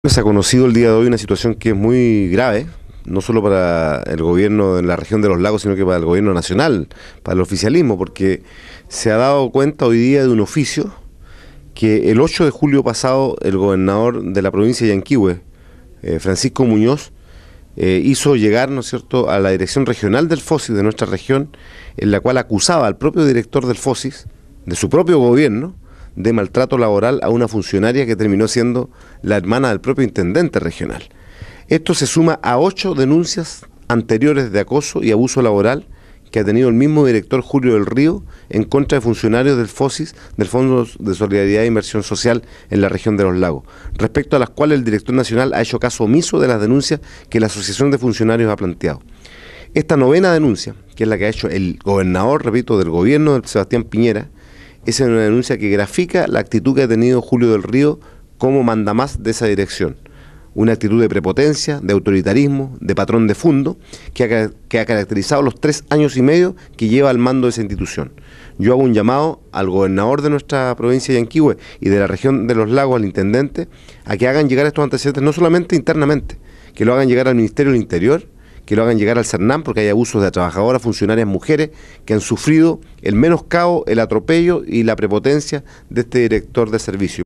Pues, se ha conocido el día de hoy una situación que es muy grave, no solo para el gobierno en la región de los lagos, sino que para el gobierno nacional, para el oficialismo, porque se ha dado cuenta hoy día de un oficio que el 8 de julio pasado el gobernador de la provincia de Yanquihue, eh, Francisco Muñoz, eh, hizo llegar, ¿no es cierto?, a la dirección regional del FOSIS de nuestra región, en la cual acusaba al propio director del FOSIS, de su propio gobierno, de maltrato laboral a una funcionaria que terminó siendo la hermana del propio intendente regional. Esto se suma a ocho denuncias anteriores de acoso y abuso laboral que ha tenido el mismo director Julio del Río en contra de funcionarios del FOSIS, del Fondo de Solidaridad e Inversión Social en la región de los lagos, respecto a las cuales el director nacional ha hecho caso omiso de las denuncias que la Asociación de Funcionarios ha planteado. Esta novena denuncia, que es la que ha hecho el gobernador, repito, del gobierno de Sebastián Piñera, es una denuncia que grafica la actitud que ha tenido Julio del Río como más de esa dirección. Una actitud de prepotencia, de autoritarismo, de patrón de fondo, que ha, que ha caracterizado los tres años y medio que lleva al mando de esa institución. Yo hago un llamado al gobernador de nuestra provincia de Yanquihue y de la región de los lagos, al intendente, a que hagan llegar estos antecedentes no solamente internamente, que lo hagan llegar al Ministerio del Interior, que lo hagan llegar al CERNAM porque hay abusos de trabajadoras, funcionarias, mujeres que han sufrido el menoscabo, el atropello y la prepotencia de este director de servicio.